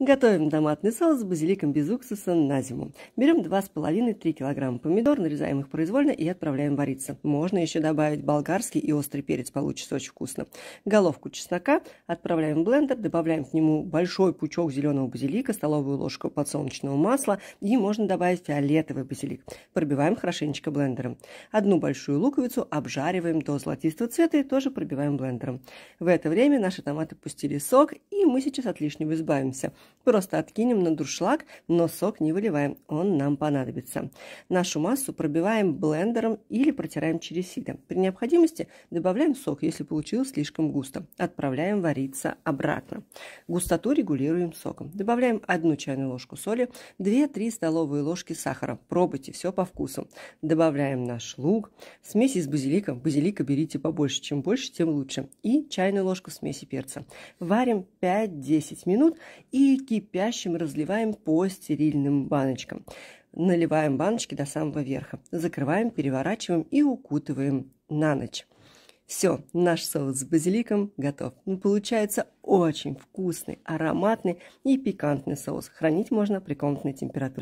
Готовим томатный соус с базиликом без уксуса на зиму. Берем 2,5-3 кг помидор, нарезаем их произвольно и отправляем вариться. Можно еще добавить болгарский и острый перец, получится очень вкусно. Головку чеснока отправляем в блендер, добавляем к нему большой пучок зеленого базилика, столовую ложку подсолнечного масла и можно добавить фиолетовый базилик. Пробиваем хорошенечко блендером. Одну большую луковицу обжариваем до золотистого цвета и тоже пробиваем блендером. В это время наши томаты пустили сок и мы сейчас от лишнего избавимся. Просто откинем на дуршлаг, но сок не выливаем, он нам понадобится. Нашу массу пробиваем блендером или протираем через сито. При необходимости добавляем сок, если получилось слишком густо. Отправляем вариться обратно. Густоту регулируем соком. Добавляем 1 чайную ложку соли, 2-3 столовые ложки сахара. Пробуйте, все по вкусу. Добавляем наш лук, смесь из базилика. Базилика берите побольше, чем больше, тем лучше. И чайную ложку смеси перца. Варим 5-10 минут и кипящим разливаем по стерильным баночкам. Наливаем баночки до самого верха. Закрываем, переворачиваем и укутываем на ночь. Все, наш соус с базиликом готов. Ну, получается очень вкусный, ароматный и пикантный соус. Хранить можно при комнатной температуре.